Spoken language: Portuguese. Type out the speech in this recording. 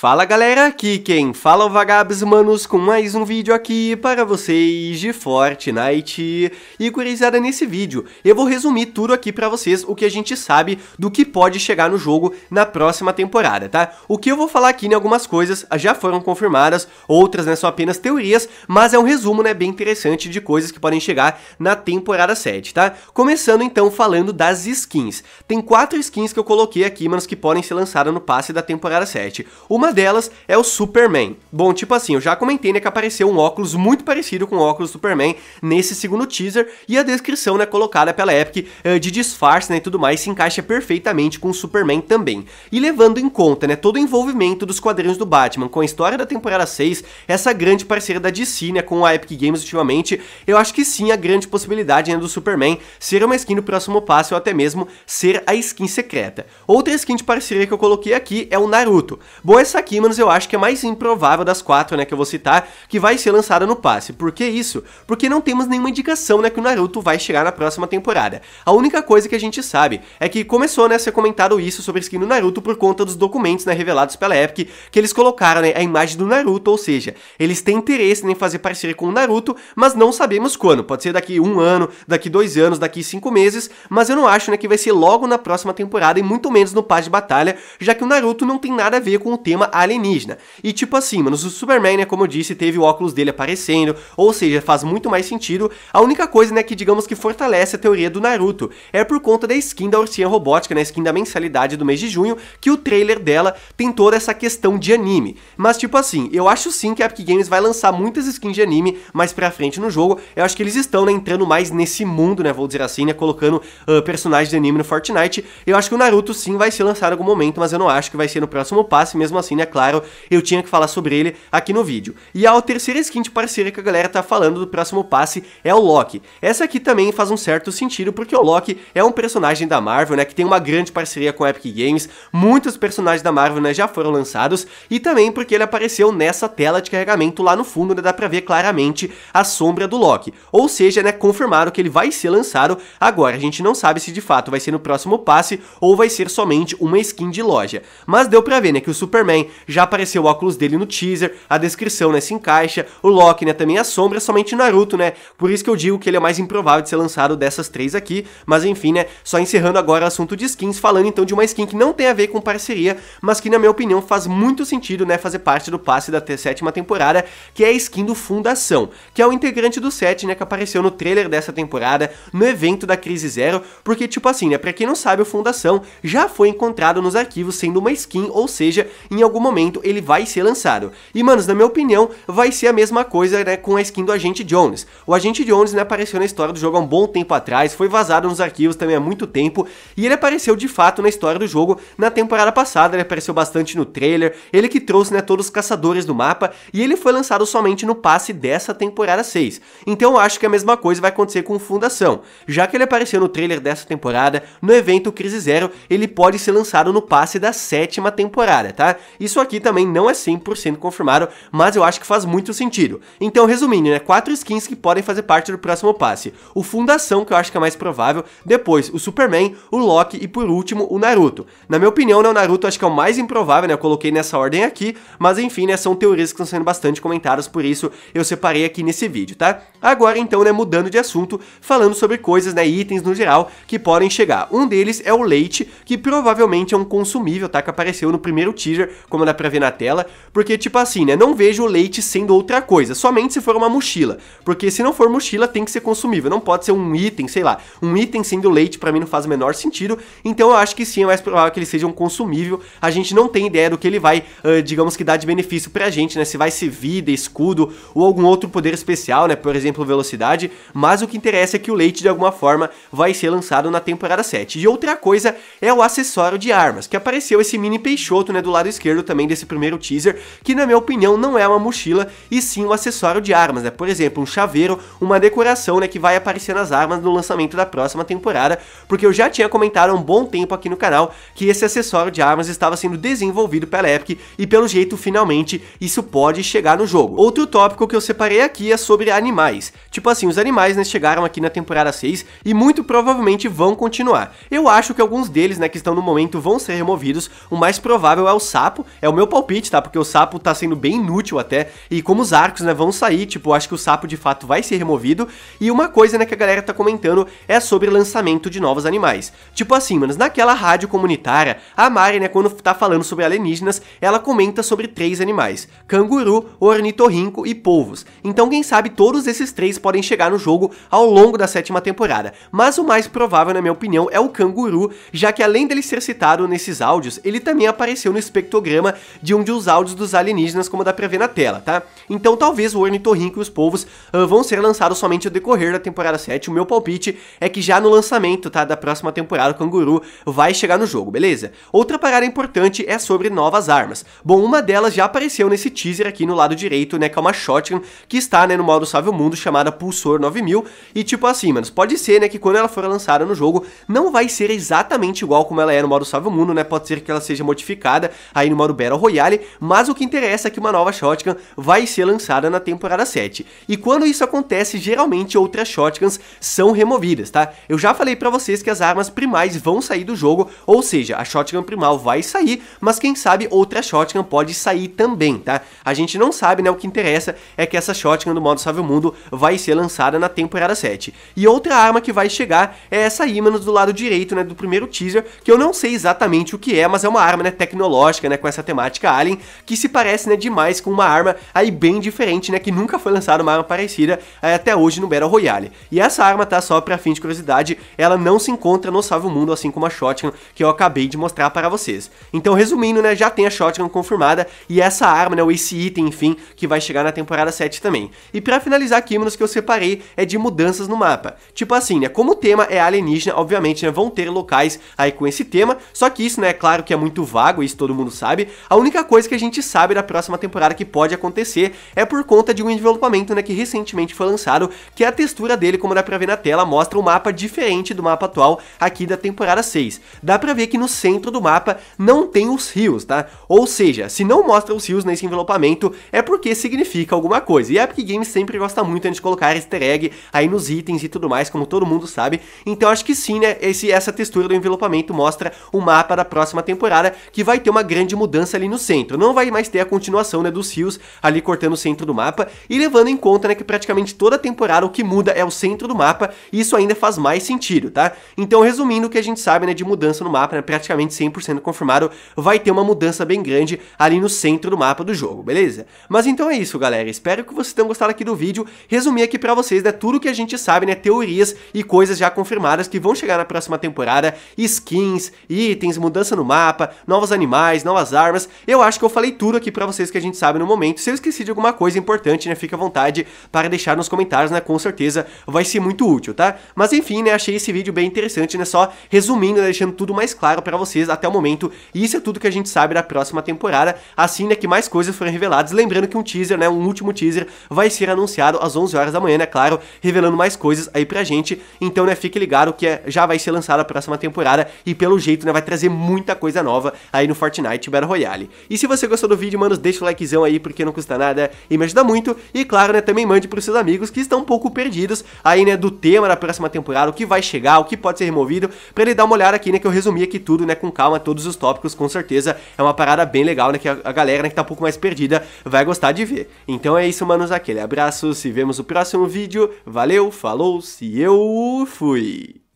Fala galera, aqui quem fala é o Vagabes Manos com mais um vídeo aqui para vocês de Fortnite. E curiosidade nesse vídeo eu vou resumir tudo aqui para vocês o que a gente sabe do que pode chegar no jogo na próxima temporada, tá? O que eu vou falar aqui em né, algumas coisas já foram confirmadas, outras né, são apenas teorias, mas é um resumo né, bem interessante de coisas que podem chegar na temporada 7, tá? Começando então falando das skins. Tem quatro skins que eu coloquei aqui, manos, que podem ser lançadas no passe da temporada 7. Uma uma delas é o Superman. Bom, tipo assim, eu já comentei né, que apareceu um óculos muito parecido com o óculos do Superman nesse segundo teaser e a descrição né, colocada pela Epic uh, de disfarce né, e tudo mais se encaixa perfeitamente com o Superman também. E levando em conta né, todo o envolvimento dos quadrinhos do Batman com a história da temporada 6, essa grande parceira da DC né, com a Epic Games ultimamente, eu acho que sim a grande possibilidade né, do Superman ser uma skin do próximo passo ou até mesmo ser a skin secreta. Outra skin de parceria que eu coloquei aqui é o Naruto. Bom, essa aqui, manos, eu acho que é mais improvável das quatro, né, que eu vou citar, que vai ser lançada no passe. Por que isso? Porque não temos nenhuma indicação, né, que o Naruto vai chegar na próxima temporada. A única coisa que a gente sabe é que começou, né, a ser comentado isso sobre a skin do Naruto por conta dos documentos, né, revelados pela Epic, que eles colocaram, né, a imagem do Naruto, ou seja, eles têm interesse em fazer parceria com o Naruto, mas não sabemos quando. Pode ser daqui um ano, daqui dois anos, daqui cinco meses, mas eu não acho, né, que vai ser logo na próxima temporada e muito menos no passe de batalha, já que o Naruto não tem nada a ver com o tema alienígena. E tipo assim, mano, o Superman, né, como eu disse, teve o óculos dele aparecendo, ou seja, faz muito mais sentido. A única coisa, né, que digamos que fortalece a teoria do Naruto é por conta da skin da Ursinha Robótica, né, skin da mensalidade do mês de junho, que o trailer dela tem toda essa questão de anime. Mas tipo assim, eu acho sim que a Epic Games vai lançar muitas skins de anime mais pra frente no jogo, eu acho que eles estão, né, entrando mais nesse mundo, né, vou dizer assim, né, colocando uh, personagens de anime no Fortnite, eu acho que o Naruto sim vai ser lançado em algum momento, mas eu não acho que vai ser no próximo passe, mesmo assim é claro, eu tinha que falar sobre ele aqui no vídeo. E a terceira skin de parceira que a galera tá falando do próximo passe é o Loki. Essa aqui também faz um certo sentido, porque o Loki é um personagem da Marvel, né, que tem uma grande parceria com a Epic Games, muitos personagens da Marvel, né, já foram lançados, e também porque ele apareceu nessa tela de carregamento lá no fundo, né, dá pra ver claramente a sombra do Loki. Ou seja, né, confirmaram que ele vai ser lançado agora, a gente não sabe se de fato vai ser no próximo passe ou vai ser somente uma skin de loja. Mas deu pra ver, né, que o Superman já apareceu o óculos dele no teaser, a descrição, né, se encaixa, o Loki, né, também assombra somente Naruto, né, por isso que eu digo que ele é mais improvável de ser lançado dessas três aqui, mas enfim, né, só encerrando agora o assunto de skins, falando então de uma skin que não tem a ver com parceria, mas que na minha opinião faz muito sentido, né, fazer parte do passe da sétima temporada, que é a skin do Fundação, que é o integrante do set, né, que apareceu no trailer dessa temporada, no evento da Crise Zero, porque tipo assim, né, pra quem não sabe, o Fundação já foi encontrado nos arquivos sendo uma skin, ou seja, em algum momento ele vai ser lançado. E, manos, na minha opinião, vai ser a mesma coisa né, com a skin do Agente Jones. O Agente Jones né, apareceu na história do jogo há um bom tempo atrás, foi vazado nos arquivos também há muito tempo, e ele apareceu de fato na história do jogo na temporada passada, ele apareceu bastante no trailer, ele que trouxe né, todos os caçadores do mapa, e ele foi lançado somente no passe dessa temporada 6. Então eu acho que a mesma coisa vai acontecer com Fundação, já que ele apareceu no trailer dessa temporada, no evento Crise Zero, ele pode ser lançado no passe da sétima temporada, tá? Isso aqui também não é 100% confirmado, mas eu acho que faz muito sentido. Então, resumindo, né, quatro skins que podem fazer parte do próximo passe. O Fundação, que eu acho que é mais provável, depois o Superman, o Loki e por último o Naruto. Na minha opinião, né, o Naruto acho que é o mais improvável, né, eu coloquei nessa ordem aqui, mas enfim, né, são teorias que estão sendo bastante comentadas, por isso eu separei aqui nesse vídeo, tá? Agora então, né, mudando de assunto, falando sobre coisas, né, itens no geral que podem chegar. Um deles é o leite, que provavelmente é um consumível, tá, que apareceu no primeiro teaser como dá pra ver na tela, porque, tipo assim, né, não vejo o leite sendo outra coisa, somente se for uma mochila, porque se não for mochila tem que ser consumível, não pode ser um item, sei lá, um item sendo leite para mim não faz o menor sentido, então eu acho que sim, é mais provável que ele seja um consumível, a gente não tem ideia do que ele vai, uh, digamos que dá de benefício pra gente, né, se vai ser vida, escudo ou algum outro poder especial, né, por exemplo, velocidade, mas o que interessa é que o leite de alguma forma vai ser lançado na temporada 7. E outra coisa é o acessório de armas, que apareceu esse mini Peixoto, né, do lado esquerdo também desse primeiro teaser, que na minha opinião não é uma mochila, e sim um acessório de armas, né? Por exemplo, um chaveiro, uma decoração, né, que vai aparecer nas armas no lançamento da próxima temporada, porque eu já tinha comentado há um bom tempo aqui no canal que esse acessório de armas estava sendo desenvolvido pela Epic e pelo jeito finalmente isso pode chegar no jogo. Outro tópico que eu separei aqui é sobre animais. Tipo assim, os animais né, chegaram aqui na temporada 6 e muito provavelmente vão continuar. Eu acho que alguns deles né, que estão no momento vão ser removidos, o mais provável é o sapo, é o meu palpite, tá? Porque o sapo tá sendo bem inútil até. E como os arcos, né, vão sair, tipo, acho que o sapo de fato vai ser removido. E uma coisa, né, que a galera tá comentando é sobre lançamento de novos animais. Tipo assim, mano, naquela rádio comunitária, a Mari, né, quando tá falando sobre alienígenas, ela comenta sobre três animais: canguru, ornitorrinco e polvos. Então, quem sabe todos esses três podem chegar no jogo ao longo da sétima temporada. Mas o mais provável, na minha opinião, é o canguru, já que além dele ser citado nesses áudios, ele também apareceu no espectrograma chama de onde os áudios dos alienígenas, como dá pra ver na tela, tá? Então talvez o ornitorrinco e os povos uh, vão ser lançados somente ao decorrer da temporada 7. O meu palpite é que já no lançamento, tá, da próxima temporada, o canguru vai chegar no jogo, beleza? Outra parada importante é sobre novas armas. Bom, uma delas já apareceu nesse teaser aqui no lado direito, né, que é uma shotgun que está, né, no modo Salve o Mundo, chamada Pulsor 9000, e tipo assim, mano, pode ser, né, que quando ela for lançada no jogo, não vai ser exatamente igual como ela é no modo Salve o Mundo, né, pode ser que ela seja modificada aí no modo para Battle Royale, mas o que interessa é que uma nova shotgun vai ser lançada na temporada 7. E quando isso acontece, geralmente outras shotguns são removidas, tá? Eu já falei para vocês que as armas primais vão sair do jogo, ou seja, a shotgun primal vai sair, mas quem sabe outra shotgun pode sair também, tá? A gente não sabe, né, o que interessa é que essa shotgun do modo Salve o Mundo vai ser lançada na temporada 7. E outra arma que vai chegar é essa aí, do lado direito, né, do primeiro teaser, que eu não sei exatamente o que é, mas é uma arma, né, tecnológica, né, com essa essa temática alien, que se parece né, demais com uma arma aí bem diferente, né, que nunca foi lançada uma arma parecida eh, até hoje no Battle Royale. E essa arma, tá, só pra fim de curiosidade, ela não se encontra no Salve o Mundo, assim como a Shotgun que eu acabei de mostrar para vocês. Então, resumindo, né, já tem a Shotgun confirmada e essa arma, né, ou esse item, enfim, que vai chegar na temporada 7 também. E para finalizar aqui, mano, que eu separei é de mudanças no mapa. Tipo assim, né, como o tema é alienígena, obviamente, né, vão ter locais aí com esse tema, só que isso, né, é claro que é muito vago, isso todo mundo sabe, sabe. A única coisa que a gente sabe da próxima temporada que pode acontecer é por conta de um envelopamento né, que recentemente foi lançado, que a textura dele, como dá pra ver na tela, mostra um mapa diferente do mapa atual aqui da temporada 6. Dá pra ver que no centro do mapa não tem os rios, tá? Ou seja, se não mostra os rios nesse envelopamento, é porque significa alguma coisa. E a Epic Games sempre gosta muito de colocar easter egg aí nos itens e tudo mais, como todo mundo sabe. Então acho que sim, né? Esse, essa textura do envelopamento mostra o mapa da próxima temporada, que vai ter uma grande mudança mudança ali no centro. Não vai mais ter a continuação né, dos rios ali cortando o centro do mapa. E levando em conta né, que praticamente toda temporada o que muda é o centro do mapa, isso ainda faz mais sentido, tá? Então, resumindo, o que a gente sabe né, de mudança no mapa, né, praticamente 100% confirmado, vai ter uma mudança bem grande ali no centro do mapa do jogo, beleza? Mas então é isso, galera. Espero que vocês tenham gostado aqui do vídeo. Resumir aqui pra vocês né, tudo que a gente sabe, né, teorias e coisas já confirmadas que vão chegar na próxima temporada, skins, itens, mudança no mapa, novos animais, novas armas. Eu acho que eu falei tudo aqui pra vocês que a gente sabe no momento. Se eu esqueci de alguma coisa importante, né, fica à vontade para deixar nos comentários, né, com certeza vai ser muito útil, tá? Mas enfim, né, achei esse vídeo bem interessante, né, só resumindo, né, deixando tudo mais claro pra vocês até o momento. E isso é tudo que a gente sabe da próxima temporada, assim, né, que mais coisas foram reveladas. Lembrando que um teaser, né, um último teaser vai ser anunciado às 11 horas da manhã, né, claro, revelando mais coisas aí pra gente. Então, né, fique ligado que é, já vai ser lançada a próxima temporada e pelo jeito, né, vai trazer muita coisa nova aí no Fortnite Battle Royale. E se você gostou do vídeo, mano, deixa o likezão aí porque não custa nada e me ajuda muito. E claro, né, também mande pros seus amigos que estão um pouco perdidos aí, né, do tema da próxima temporada, o que vai chegar, o que pode ser removido, pra ele dar uma olhada aqui, né, que eu resumi aqui tudo, né, com calma, todos os tópicos, com certeza é uma parada bem legal, né, que a, galera né, que tá um pouco mais perdida vai gostar de ver. Então é isso, manos, aquele abraço, se vemos no próximo vídeo, valeu, falou, se eu fui!